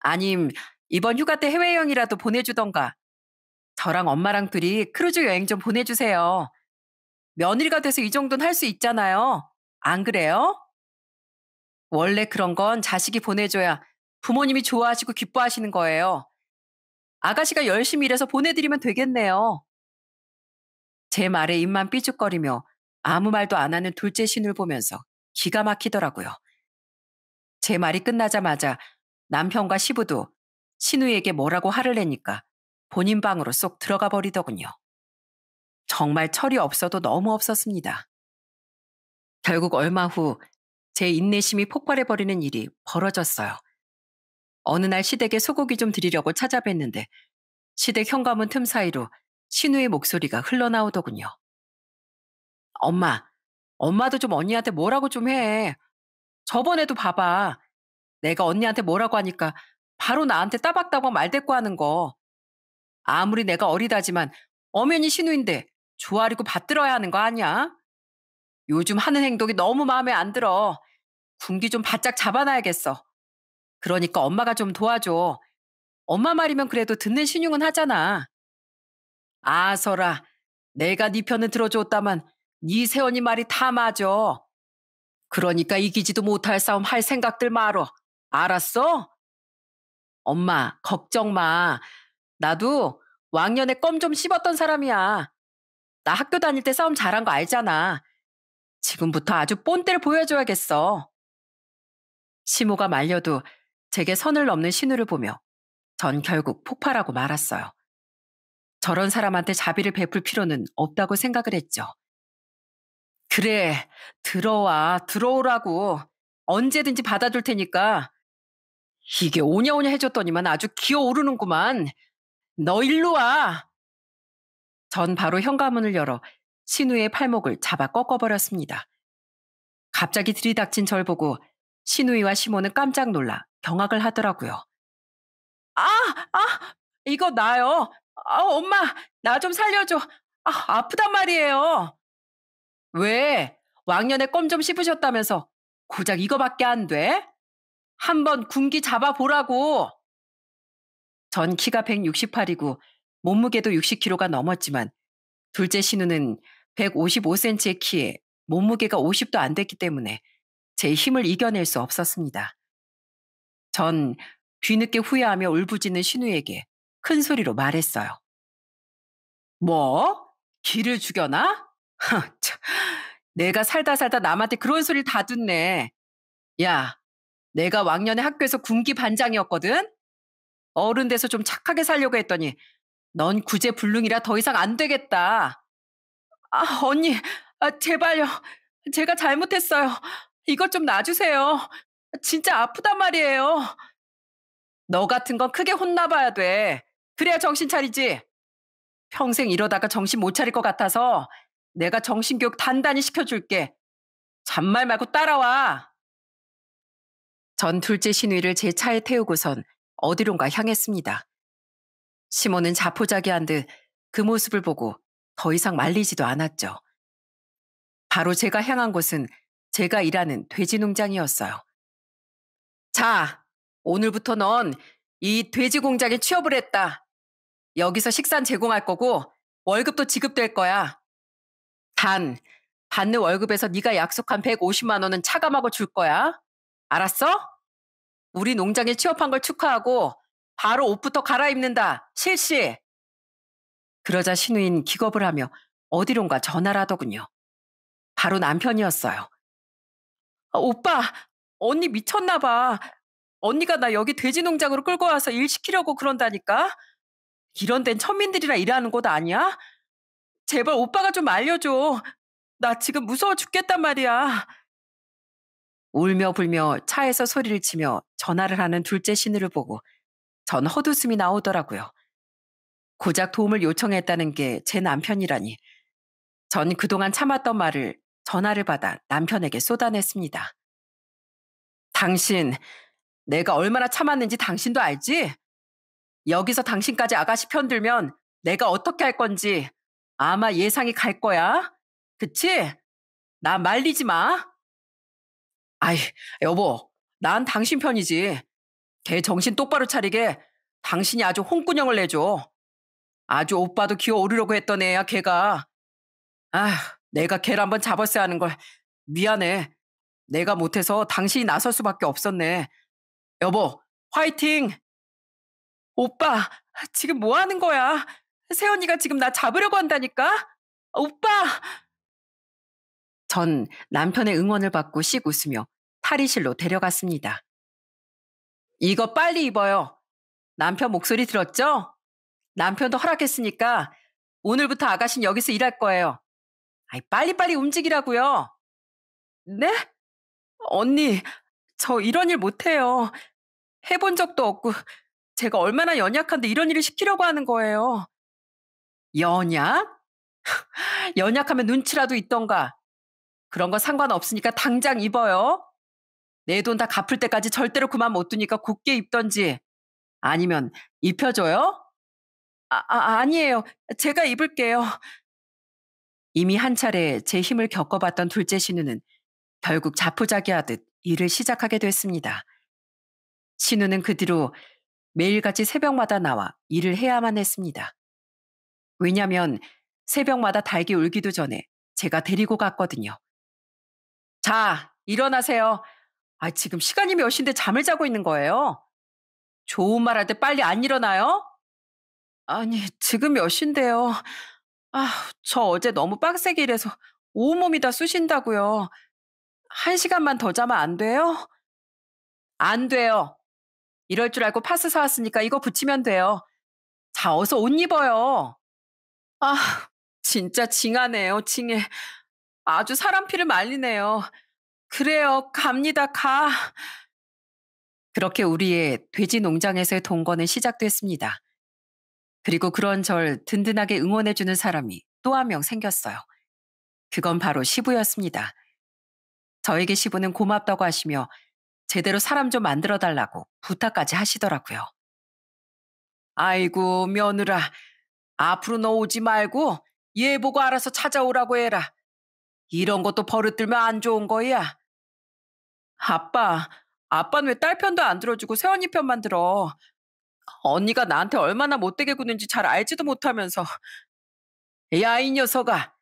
아님 이번 휴가 때 해외여행이라도 보내주던가 저랑 엄마랑 둘이 크루즈 여행 좀 보내주세요. 며느리가 돼서 이 정도는 할 수 있잖아요. 안 그래요? 원래 그런 건 자식이 보내줘야 부모님이 좋아하시고 기뻐하시는 거예요. 아가씨가 열심히 일해서 보내드리면 되겠네요. 제 말에 입만 삐죽거리며 아무 말도 안 하는 둘째 신을 보면서 기가 막히더라고요. 제 말이 끝나자마자 남편과 시부도 신우에게 뭐라고 화를 내니까 본인 방으로 쏙 들어가 버리더군요. 정말 철이 없어도 너무 없었습니다. 결국 얼마 후 제 인내심이 폭발해버리는 일이 벌어졌어요. 어느 날 시댁에 소고기 좀 드리려고 찾아뵀는데 시댁 현관문 틈 사이로 신우의 목소리가 흘러나오더군요. 엄마, 엄마도 좀 언니한테 뭐라고 좀 해. 저번에도 봐봐. 내가 언니한테 뭐라고 하니까 바로 나한테 따박따박 말대꾸하는 거. 아무리 내가 어리다지만 엄연히 신우인데 조아리고 받들어야 하는 거 아니야? 요즘 하는 행동이 너무 마음에 안 들어. 군기 좀 바짝 잡아놔야겠어. 그러니까 엄마가 좀 도와줘. 엄마 말이면 그래도 듣는 신용은 하잖아. 아서라, 내가 네 편은 들어줬다만 네 세원이 말이 다 맞어. 그러니까 이기지도 못할 싸움 할 생각들 말어. 알았어? 엄마, 걱정 마. 나도 왕년에 껌 좀 씹었던 사람이야. 나 학교 다닐 때 싸움 잘한 거 알잖아. 지금부터 아주 뽐때를 보여줘야겠어. 심호가 말려도 제게 선을 넘는 신우를 보며 전 결국 폭발하고 말았어요. 저런 사람한테 자비를 베풀 필요는 없다고 생각을 했죠. 그래, 들어와, 들어오라고. 언제든지 받아줄 테니까. 이게 오냐오냐 해줬더니만 아주 기어오르는구만. 너 일로 와! 전 바로 현관문을 열어 신우의 팔목을 잡아 꺾어버렸습니다. 갑자기 들이닥친 절 보고 신우이와 시모는 깜짝 놀라 경악을 하더라고요. 아, 아, 이거 나요. 아, 엄마, 나 좀 살려줘. 아, 아프단 말이에요. 왜? 왕년에 껌 좀 씹으셨다면서 고작 이거밖에 안 돼? 한번 군기 잡아보라고. 전 키가 168이고 몸무게도 60kg가 넘었지만 둘째 신우는 155cm의 키에 몸무게가 50도 안 됐기 때문에 제 힘을 이겨낼 수 없었습니다. 전 뒤늦게 후회하며 울부짖는 신우에게 큰 소리로 말했어요. 뭐? 길을 죽여나? 내가 살다 살다 남한테 그런 소리를 다 듣네. 야, 내가 왕년에 학교에서 군기 반장이었거든? 어른 돼서 좀 착하게 살려고 했더니 넌 구제불능이라 더 이상 안 되겠다. 아, 언니, 아, 제발요. 제가 잘못했어요. 이것 좀 놔주세요. 진짜 아프단 말이에요. 너 같은 건 크게 혼나봐야 돼. 그래야 정신 차리지. 평생 이러다가 정신 못 차릴 것 같아서 내가 정신교육 단단히 시켜줄게. 잔말 말고 따라와. 전 둘째 신위를 제 차에 태우고선 어디론가 향했습니다. 시몬은 자포자기한 듯 그 모습을 보고 더 이상 말리지도 않았죠. 바로 제가 향한 곳은 제가 일하는 돼지 농장이었어요. 자, 오늘부터 넌 이 돼지 공장에 취업을 했다. 여기서 식산 제공할 거고 월급도 지급될 거야. 단, 받는 월급에서 네가 약속한 150만 원은 차감하고 줄 거야. 알았어? 우리 농장에 취업한 걸 축하하고 바로 옷부터 갈아입는다. 실시. 그러자 신우인 기겁을 하며 어디론가 전화를 하더군요. 바로 남편이었어요. 아, 오빠, 언니 미쳤나 봐. 언니가 나 여기 돼지 농장으로 끌고 와서 일 시키려고 그런다니까? 이런 덴 천민들이라 일하는 곳 아니야? 제발 오빠가 좀 알려줘. 나 지금 무서워 죽겠단 말이야. 울며 불며 차에서 소리를 치며 전화를 하는 둘째 신우를 보고 전 헛웃음이 나오더라고요. 고작 도움을 요청했다는 게 제 남편이라니. 전 그동안 참았던 말을 전화를 받아 남편에게 쏟아냈습니다. 당신, 내가 얼마나 참았는지 당신도 알지? 여기서 당신까지 아가씨 편들면 내가 어떻게 할 건지 아마 예상이 갈 거야. 그치? 나 말리지 마. 아이, 여보, 난 당신 편이지. 걔 정신 똑바로 차리게 당신이 아주 홍꾸녕을 내줘. 아주 오빠도 기어오르려고 했던 애야, 걔가. 아, 휴 내가 걔를 한번 잡았어야 하는 걸. 미안해. 내가 못해서 당신이 나설 수밖에 없었네. 여보, 화이팅! 오빠, 지금 뭐 하는 거야? 세연이가 지금 나 잡으려고 한다니까? 오빠! 전 남편의 응원을 받고 씩 웃으며 탈의실로 데려갔습니다. 이거 빨리 입어요. 남편 목소리 들었죠? 남편도 허락했으니까 오늘부터 아가씨 여기서 일할 거예요. 아이, 빨리빨리 움직이라고요. 네? 언니, 저 이런 일 못해요. 해본 적도 없고, 제가 얼마나 연약한데 이런 일을 시키려고 하는 거예요. 연약? 연약하면 눈치라도 있던가, 그런 거 상관없으니까 당장 입어요. 내 돈 다 갚을 때까지 절대로 그만 못 두니까 곱게 입던지 아니면 입혀줘요? 아, 아 아니에요. 제가 입을게요. 이미 한 차례 제 힘을 겪어봤던 둘째 신우는 결국 자포자기하듯 일을 시작하게 됐습니다. 신우는 그 뒤로 매일같이 새벽마다 나와 일을 해야만 했습니다. 왜냐면 새벽마다 달기 울기도 전에 제가 데리고 갔거든요. 자, 일어나세요. 아, 지금 시간이 몇 시인데 잠을 자고 있는 거예요? 좋은 말 할 때 빨리 안 일어나요? 아니, 지금 몇 시인데요? 아, 저 어제 너무 빡세게 일해서 온몸이 다 쑤신다고요. 한 시간만 더 자면 안 돼요? 안 돼요. 이럴 줄 알고 파스 사왔으니까 이거 붙이면 돼요. 자, 어서 옷 입어요. 아, 진짜 징하네요, 징해. 아주 사람 피를 말리네요. 그래요, 갑니다, 가. 그렇게 우리의 돼지 농장에서의 동거는 시작됐습니다. 그리고 그런 절 든든하게 응원해주는 사람이 또 한 명 생겼어요. 그건 바로 시부였습니다. 저에게 시부는 고맙다고 하시며 제대로 사람 좀 만들어 달라고 부탁까지 하시더라고요. 아이고, 며느라. 앞으로 너 오지 말고 예 보고 알아서 찾아오라고 해라. 이런 것도 버릇 들면 안 좋은 거야. 아빠, 아빠는 왜 딸 편도 안 들어주고 새언니 편만 들어? 언니가 나한테 얼마나 못되게 구는지 잘 알지도 못하면서. 야, 이 녀석아.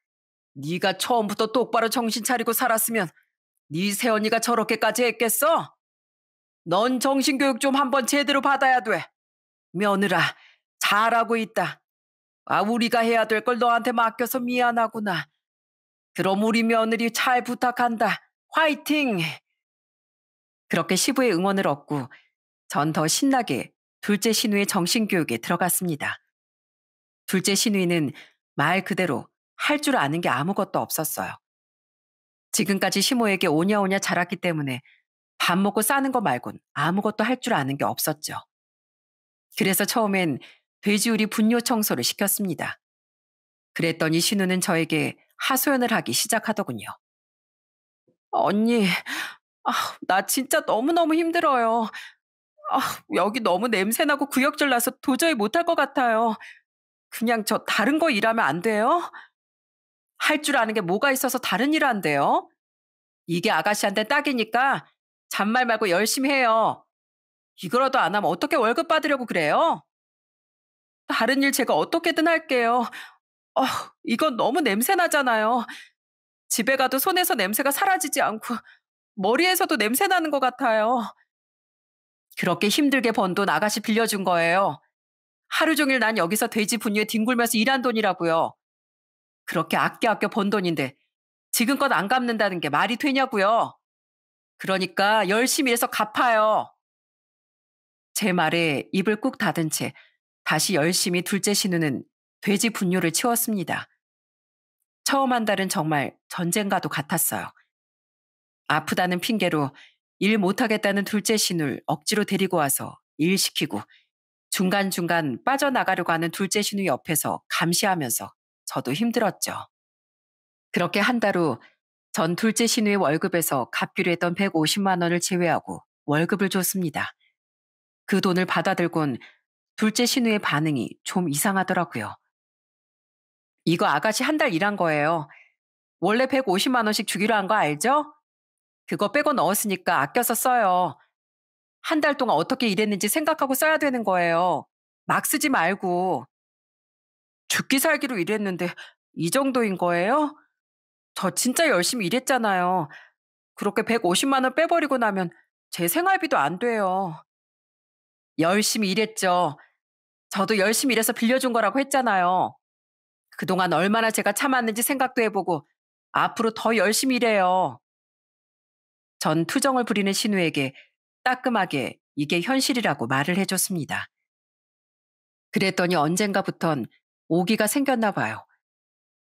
네가 처음부터 똑바로 정신 차리고 살았으면 네 새언니가 저렇게까지 했겠어? 넌 정신교육 좀 한번 제대로 받아야 돼. 며느라, 잘하고 있다. 아, 우리가 해야 될 걸 너한테 맡겨서 미안하구나. 그럼 우리 며느리 잘 부탁한다. 화이팅! 그렇게 시부의 응원을 얻고 전 더 신나게 둘째 신우의 정신교육에 들어갔습니다. 둘째 신우는 말 그대로 할 줄 아는 게 아무것도 없었어요. 지금까지 시모에게 오냐오냐 자랐기 때문에 밥 먹고 싸는 거 말곤 아무것도 할 줄 아는 게 없었죠. 그래서 처음엔 돼지우리 분뇨 청소를 시켰습니다. 그랬더니 신우는 저에게 하소연을 하기 시작하더군요. 언니, 아, 나 진짜 너무너무 힘들어요. 아, 여기 너무 냄새나고 구역질 나서 도저히 못할 것 같아요. 그냥 저 다른 거 일하면 안 돼요? 할 줄 아는 게 뭐가 있어서 다른 일 한대요? 이게 아가씨한테 딱이니까 잔말 말고 열심히 해요. 이거라도 안 하면 어떻게 월급 받으려고 그래요? 다른 일 제가 어떻게든 할게요. 어, 이건 너무 냄새 나잖아요. 집에 가도 손에서 냄새가 사라지지 않고 머리에서도 냄새 나는 것 같아요. 그렇게 힘들게 번 돈 아가씨 빌려준 거예요. 하루 종일 난 여기서 돼지 분유에 뒹굴면서 일한 돈이라고요. 그렇게 아껴 아껴 번 돈인데 지금껏 안 갚는다는 게 말이 되냐고요. 그러니까 열심히 해서 갚아요. 제 말에 입을 꾹 닫은 채 다시 열심히 둘째 신우는 돼지 분뇨를 치웠습니다. 처음 한 달은 정말 전쟁과도 같았어요. 아프다는 핑계로 일 못하겠다는 둘째 신우를 억지로 데리고 와서 일 시키고 중간중간 빠져나가려고 하는 둘째 신우 옆에서 감시하면서 저도 힘들었죠. 그렇게 한 달 후 전 둘째 신우의 월급에서 갚기로 했던 150만 원을 제외하고 월급을 줬습니다. 그 돈을 받아들곤 둘째 신우의 반응이 좀 이상하더라고요. 이거 아가씨 한 달 일한 거예요. 원래 150만 원씩 주기로 한 거 알죠? 그거 빼고 넣었으니까 아껴서 써요. 한 달 동안 어떻게 일했는지 생각하고 써야 되는 거예요. 막 쓰지 말고. 죽기 살기로 일했는데 이 정도인 거예요? 저 진짜 열심히 일했잖아요. 그렇게 150만 원 빼버리고 나면 제 생활비도 안 돼요. 열심히 일했죠. 저도 열심히 일해서 빌려준 거라고 했잖아요. 그동안 얼마나 제가 참았는지 생각도 해보고 앞으로 더 열심히 일해요. 전 투정을 부리는 신우에게 따끔하게 이게 현실이라고 말을 해줬습니다. 그랬더니 언젠가부턴 오기가 생겼나 봐요.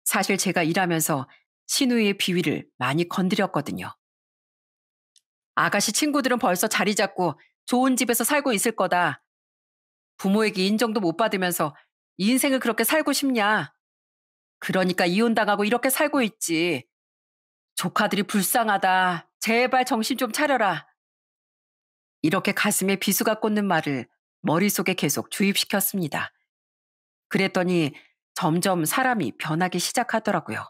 사실 제가 일하면서 신우의 비위를 많이 건드렸거든요. 아가씨 친구들은 벌써 자리 잡고 좋은 집에서 살고 있을 거다. 부모에게 인정도 못 받으면서 인생을 그렇게 살고 싶냐. 그러니까 이혼당하고 이렇게 살고 있지. 조카들이 불쌍하다. 제발 정신 좀 차려라. 이렇게 가슴에 비수가 꽂는 말을 머릿속에 계속 주입시켰습니다. 그랬더니 점점 사람이 변하기 시작하더라고요.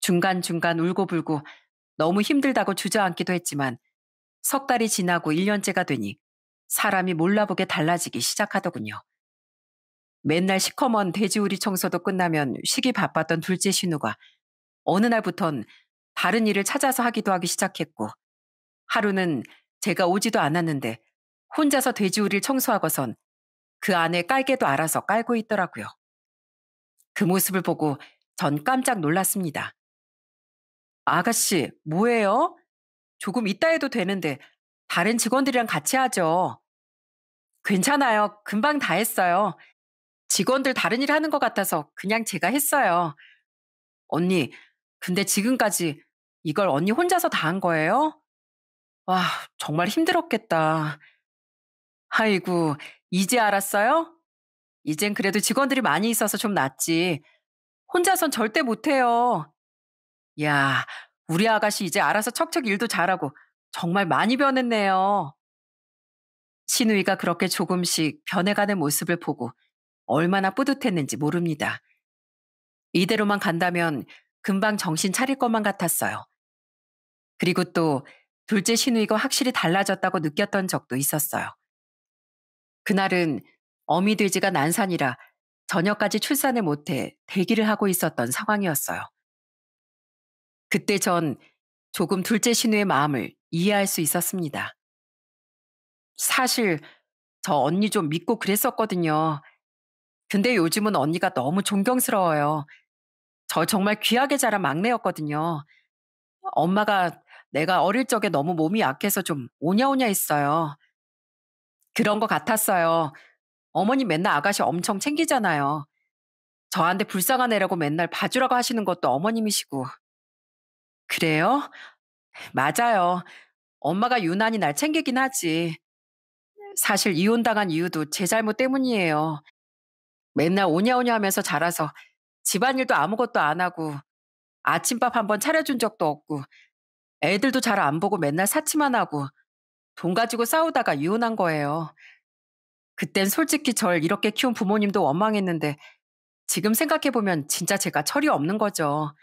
중간중간 울고불고 너무 힘들다고 주저앉기도 했지만 석 달이 지나고 1년째가 되니 사람이 몰라보게 달라지기 시작하더군요. 맨날 시커먼 돼지우리 청소도 끝나면 쉬기 바빴던 둘째 신우가 어느 날부턴 다른 일을 찾아서 하기도 하기 시작했고 하루는 제가 오지도 않았는데 혼자서 돼지우리를 청소하고선 그 안에 깔개도 알아서 깔고 있더라고요. 그 모습을 보고 전 깜짝 놀랐습니다. 아가씨, 뭐예요? 조금 있다 해도 되는데 다른 직원들이랑 같이 하죠. 괜찮아요. 금방 다 했어요. 직원들 다른 일 하는 것 같아서 그냥 제가 했어요. 언니, 근데 지금까지 이걸 언니 혼자서 다 한 거예요? 와, 정말 힘들었겠다. 아이고, 이제 알았어요? 이젠 그래도 직원들이 많이 있어서 좀 낫지. 혼자선 절대 못해요. 야, 우리 아가씨 이제 알아서 척척 일도 잘하고 정말 많이 변했네요. 신우이가 그렇게 조금씩 변해가는 모습을 보고 얼마나 뿌듯했는지 모릅니다. 이대로만 간다면 금방 정신 차릴 것만 같았어요. 그리고 또 둘째 신우이가 확실히 달라졌다고 느꼈던 적도 있었어요. 그날은 어미 돼지가 난산이라 저녁까지 출산을 못해 대기를 하고 있었던 상황이었어요. 그때 전 조금 둘째 신우의 마음을 이해할 수 있었습니다. 사실 저 언니 좀 믿고 그랬었거든요. 근데 요즘은 언니가 너무 존경스러워요. 저 정말 귀하게 자란 막내였거든요. 엄마가 내가 어릴 적에 너무 몸이 약해서 좀 오냐오냐 했어요. 그런 것 같았어요. 어머니 맨날 아가씨 엄청 챙기잖아요. 저한테 불쌍한 애라고 맨날 봐주라고 하시는 것도 어머님이시고. 그래요? 맞아요. 엄마가 유난히 날 챙기긴 하지. 사실 이혼당한 이유도 제 잘못 때문이에요. 맨날 오냐오냐 하면서 자라서 집안일도 아무것도 안 하고 아침밥 한번 차려준 적도 없고 애들도 잘 안 보고 맨날 사치만 하고 돈 가지고 싸우다가 이혼한 거예요. 그땐 솔직히 절 이렇게 키운 부모님도 원망했는데 지금 생각해보면 진짜 제가 철이 없는 거죠.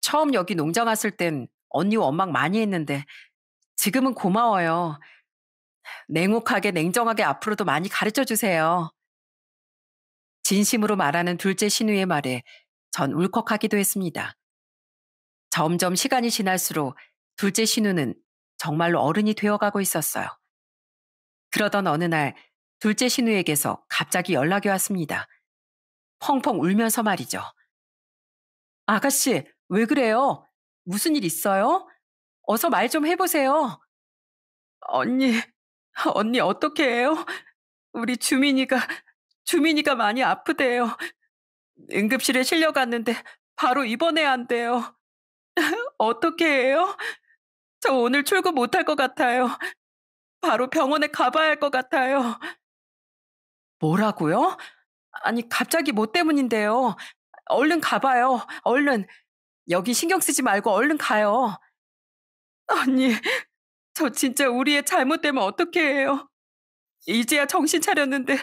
처음 여기 농장 왔을 땐 언니 원망 많이 했는데 지금은 고마워요. 냉혹하게 냉정하게 앞으로도 많이 가르쳐 주세요. 진심으로 말하는 둘째 신우의 말에 전 울컥하기도 했습니다. 점점 시간이 지날수록 둘째 신우는 정말로 어른이 되어가고 있었어요. 그러던 어느 날 둘째 신우에게서 갑자기 연락이 왔습니다. 펑펑 울면서 말이죠. 아가씨, 왜 그래요? 무슨 일 있어요? 어서 말 좀 해보세요. 언니, 언니 어떻게 해요? 우리 주민이가 주민이가 많이 아프대요. 응급실에 실려갔는데 바로 입원해야 한대요. 어떻게 해요? 저 오늘 출근 못할 것 같아요. 바로 병원에 가봐야 할 것 같아요. 뭐라고요? 아니, 갑자기 뭐 때문인데요. 얼른 가봐요. 얼른. 여기 신경 쓰지 말고 얼른 가요. 언니, 저 진짜 우리의 잘못되면 어떻게 해요? 이제야 정신 차렸는데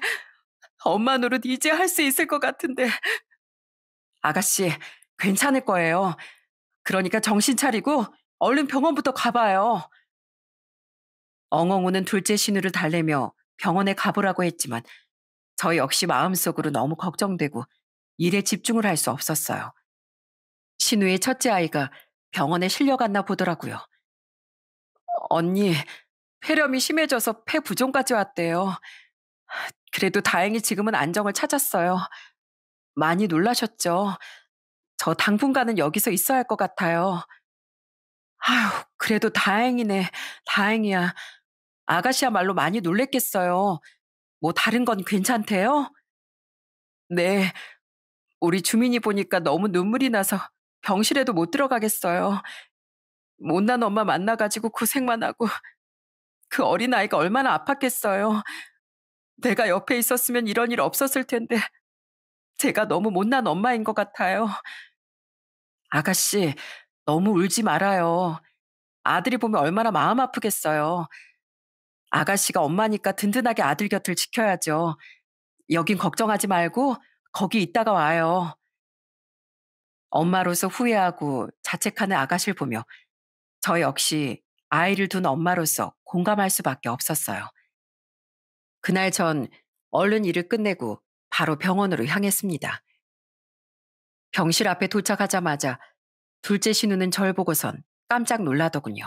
엄마 노릇 이제 할 수 있을 것 같은데. 아가씨, 괜찮을 거예요. 그러니까 정신 차리고 얼른 병원부터 가봐요. 엉엉우는 둘째 신우를 달래며 병원에 가보라고 했지만 저 역시 마음속으로 너무 걱정되고 일에 집중을 할 수 없었어요. 신우의 첫째 아이가 병원에 실려갔나 보더라고요. 언니, 폐렴이 심해져서 폐부종까지 왔대요. 그래도 다행히 지금은 안정을 찾았어요. 많이 놀라셨죠? 저 당분간은 여기서 있어야 할 것 같아요. 아휴, 그래도 다행이네. 다행이야. 아가씨야말로 많이 놀랬겠어요. 뭐 다른 건 괜찮대요? 네. 우리 주민이 보니까 너무 눈물이 나서 병실에도 못 들어가겠어요. 못난 엄마 만나가지고 고생만 하고 그 어린아이가 얼마나 아팠겠어요. 내가 옆에 있었으면 이런 일 없었을 텐데 제가 너무 못난 엄마인 것 같아요. 아가씨, 너무 울지 말아요. 아들이 보면 얼마나 마음 아프겠어요. 아가씨가 엄마니까 든든하게 아들 곁을 지켜야죠. 여긴 걱정하지 말고 거기 있다가 와요. 엄마로서 후회하고 자책하는 아가씨를 보며 저 역시 아이를 둔 엄마로서 공감할 수밖에 없었어요. 그날 전 얼른 일을 끝내고 바로 병원으로 향했습니다. 병실 앞에 도착하자마자 둘째 신우는 절 보고선 깜짝 놀라더군요.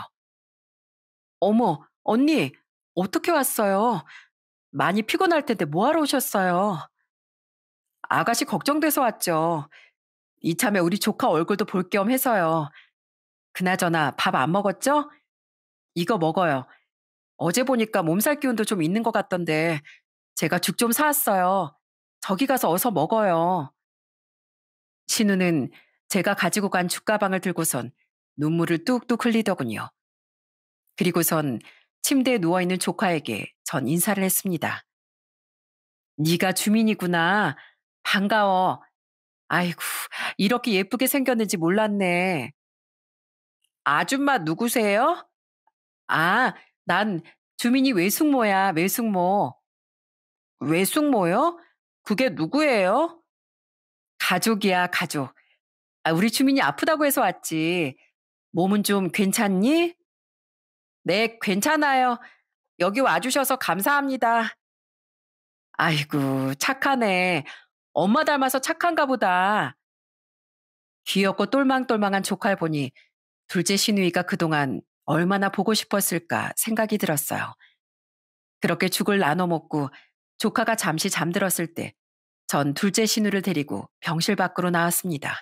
어머, 언니, 어떻게 왔어요? 많이 피곤할 텐데 뭐하러 오셨어요? 아가씨 걱정돼서 왔죠. 이참에 우리 조카 얼굴도 볼 겸 해서요. 그나저나 밥 안 먹었죠? 이거 먹어요. 어제 보니까 몸살 기운도 좀 있는 것 같던데 제가 죽 좀 사왔어요. 저기 가서 어서 먹어요. 신우는 제가 가지고 간 죽가방을 들고선 눈물을 뚝뚝 흘리더군요. 그리고선 침대에 누워있는 조카에게 전 인사를 했습니다. 네가 주민이구나. 반가워. 아이고, 이렇게 예쁘게 생겼는지 몰랐네. 아줌마 누구세요? 아, 난 주민이 외숙모야, 외숙모. 외숙모요? 그게 누구예요? 가족이야, 가족. 아, 우리 주민이 아프다고 해서 왔지. 몸은 좀 괜찮니? 네, 괜찮아요. 여기 와주셔서 감사합니다. 아이고, 착하네. 엄마 닮아서 착한가 보다. 귀엽고 똘망똘망한 조카를 보니 둘째 신우이가 그동안 얼마나 보고 싶었을까 생각이 들었어요. 그렇게 죽을 나눠 먹고 조카가 잠시 잠들었을 때 전 둘째 신우를 데리고 병실 밖으로 나왔습니다.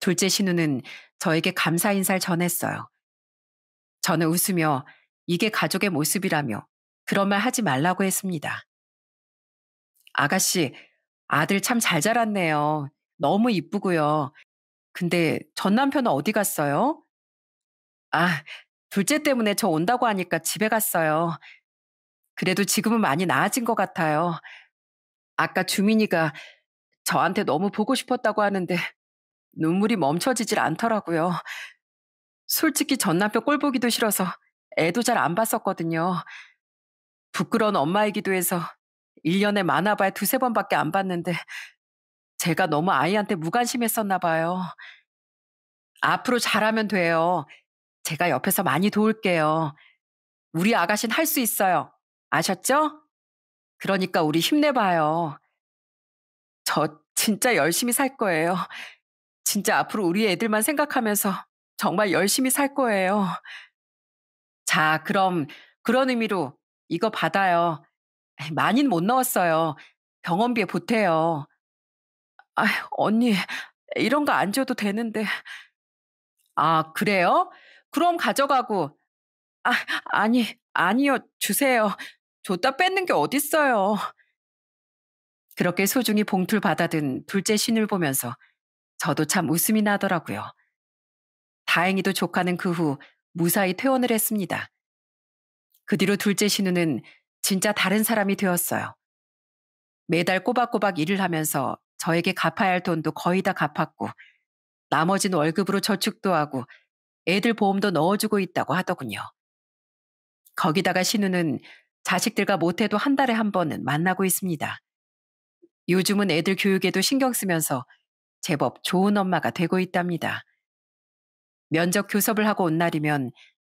둘째 신우는 저에게 감사 인사를 전했어요. 저는 웃으며 이게 가족의 모습이라며 그런 말 하지 말라고 했습니다. 아가씨, 아들 참 잘 자랐네요. 너무 이쁘고요. 근데 전 남편은 어디 갔어요? 아, 둘째 때문에 저 온다고 하니까 집에 갔어요. 그래도 지금은 많이 나아진 것 같아요. 아까 주민이가 저한테 너무 보고 싶었다고 하는데 눈물이 멈춰지질 않더라고요. 솔직히 전 남편 꼴 보기도 싫어서 애도 잘 안 봤었거든요. 부끄러운 엄마이기도 해서 1년에 많아 봐야 두세 번밖에 안 봤는데 제가 너무 아이한테 무관심했었나 봐요. 앞으로 잘하면 돼요. 제가 옆에서 많이 도울게요. 우리 아가씨는 할 수 있어요. 아셨죠? 그러니까 우리 힘내봐요. 저 진짜 열심히 살 거예요. 진짜 앞으로 우리 애들만 생각하면서 정말 열심히 살 거예요. 자, 그럼 그런 의미로 이거 받아요. 많이는 못 넣었어요. 병원비에 보태요. 아, 언니, 이런 거 안 줘도 되는데. 아, 그래요? 그럼 가져가고. 아, 아니, 아니요, 주세요. 줬다 뺏는 게 어딨어요. 그렇게 소중히 봉투를 받아든 둘째 신을 보면서 저도 참 웃음이 나더라고요. 다행히도 조카는 그 후 무사히 퇴원을 했습니다. 그 뒤로 둘째 신우는 진짜 다른 사람이 되었어요. 매달 꼬박꼬박 일을 하면서 저에게 갚아야 할 돈도 거의 다 갚았고, 나머진 월급으로 저축도 하고 애들 보험도 넣어주고 있다고 하더군요. 거기다가 신우는 자식들과 못해도 한 달에 한 번은 만나고 있습니다. 요즘은 애들 교육에도 신경 쓰면서 제법 좋은 엄마가 되고 있답니다. 면접 교섭을 하고 온 날이면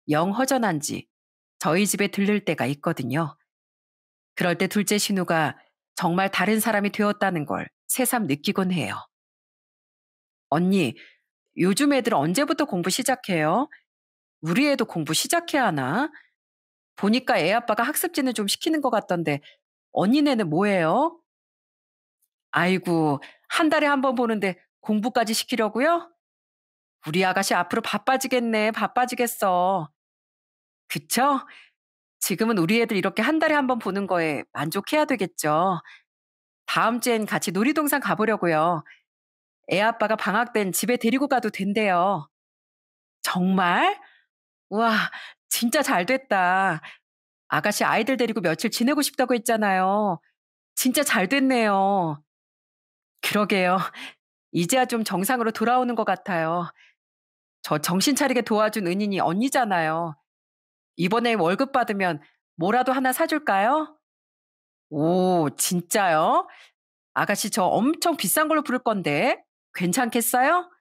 영 허전한지 저희 집에 들를 때가 있거든요. 그럴 때 둘째 신우가 정말 다른 사람이 되었다는 걸 새삼 느끼곤 해요. 언니, 요즘 애들 언제부터 공부 시작해요? 우리 애도 공부 시작해야 하나? 보니까 애 아빠가 학습지는 좀 시키는 것 같던데 언니네는 뭐예요? 아이고 한 달에 한 번 보는데 공부까지 시키려고요? 우리 아가씨 앞으로 바빠지겠네 바빠지겠어. 그쵸? 지금은 우리 애들 이렇게 한 달에 한 번 보는 거에 만족해야 되겠죠. 다음 주엔 같이 놀이동산 가보려고요. 애 아빠가 방학 땐 집에 데리고 가도 된대요. 정말? 우 와, 진짜 잘 됐다. 아가씨 아이들 데리고 며칠 지내고 싶다고 했잖아요. 진짜 잘 됐네요. 그러게요. 이제야 좀 정상으로 돌아오는 것 같아요. 저 정신 차리게 도와준 은인이 언니잖아요. 이번에 월급 받으면 뭐라도 하나 사줄까요? 오, 진짜요? 아가씨 저 엄청 비싼 걸로 부를 건데. 괜찮겠어요?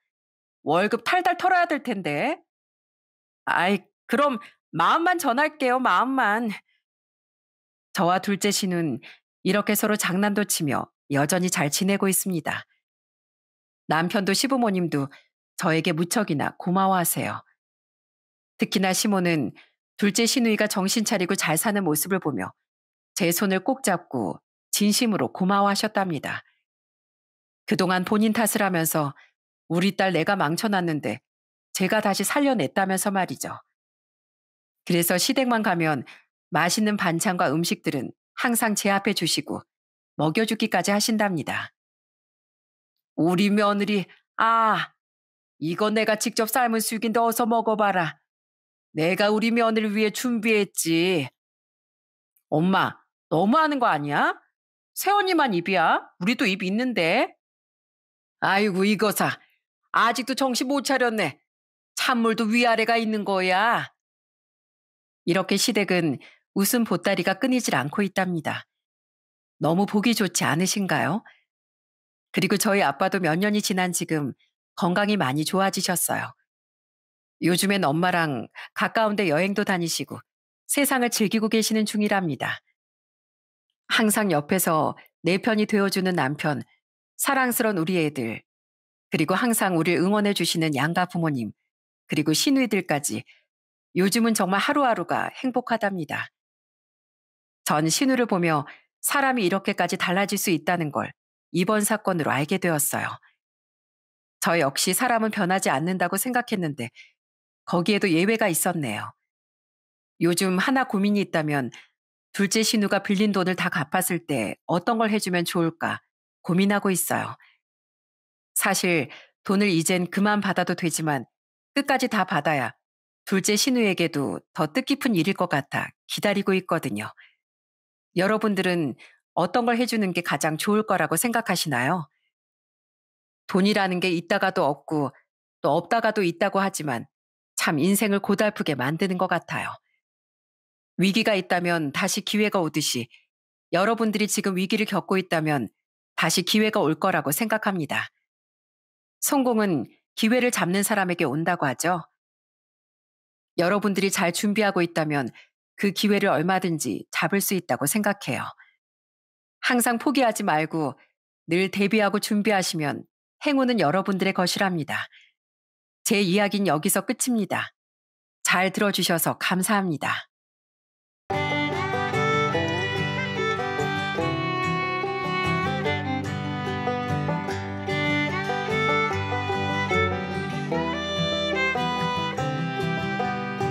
월급 탈탈 털어야 될 텐데. 아이, 그럼 마음만 전할게요, 마음만. 저와 둘째 씨는 이렇게 서로 장난도 치며 여전히 잘 지내고 있습니다. 남편도 시부모님도 저에게 무척이나 고마워하세요. 특히나 시모는 둘째 시누이가 정신 차리고 잘 사는 모습을 보며 제 손을 꼭 잡고 진심으로 고마워하셨답니다. 그동안 본인 탓을 하면서 우리 딸 내가 망쳐놨는데 제가 다시 살려냈다면서 말이죠. 그래서 시댁만 가면 맛있는 반찬과 음식들은 항상 제 앞에 주시고 먹여주기까지 하신답니다. 우리 며느리, 아, 이건 내가 직접 삶은 쑥인데 어서 먹어봐라. 내가 우리 며느리 위해 준비했지. 엄마, 너무하는 거 아니야? 새언니만 입이야? 우리도 입 있는데. 아이고 이거사 아직도 정신 못 차렸네. 찬물도 위아래가 있는 거야. 이렇게 시댁은 웃음 보따리가 끊이질 않고 있답니다. 너무 보기 좋지 않으신가요? 그리고 저희 아빠도 몇 년이 지난 지금 건강이 많이 좋아지셨어요. 요즘엔 엄마랑 가까운데 여행도 다니시고 세상을 즐기고 계시는 중이랍니다. 항상 옆에서 내 편이 되어주는 남편, 사랑스런 우리 애들, 그리고 항상 우리를 응원해 주시는 양가 부모님, 그리고 신우이들까지 요즘은 정말 하루하루가 행복하답니다. 전 신우를 보며 사람이 이렇게까지 달라질 수 있다는 걸 이번 사건으로 알게 되었어요. 저 역시 사람은 변하지 않는다고 생각했는데 거기에도 예외가 있었네요. 요즘 하나 고민이 있다면 둘째 신우가 빌린 돈을 다 갚았을 때 어떤 걸 해주면 좋을까 고민하고 있어요. 사실 돈을 이젠 그만 받아도 되지만 끝까지 다 받아야 둘째 신우에게도 더 뜻깊은 일일 것 같아 기다리고 있거든요. 여러분들은 어떤 걸 해주는 게 가장 좋을 거라고 생각하시나요? 돈이라는 게 있다가도 없고 또 없다가도 있다고 하지만 참 인생을 고달프게 만드는 것 같아요. 위기가 있다면 다시 기회가 오듯이 여러분들이 지금 위기를 겪고 있다면 다시 기회가 올 거라고 생각합니다. 성공은 기회를 잡는 사람에게 온다고 하죠. 여러분들이 잘 준비하고 있다면 그 기회를 얼마든지 잡을 수 있다고 생각해요. 항상 포기하지 말고 늘 대비하고 준비하시면 행운은 여러분들의 것이랍니다. 제 이야기는 여기서 끝입니다. 잘 들어주셔서 감사합니다.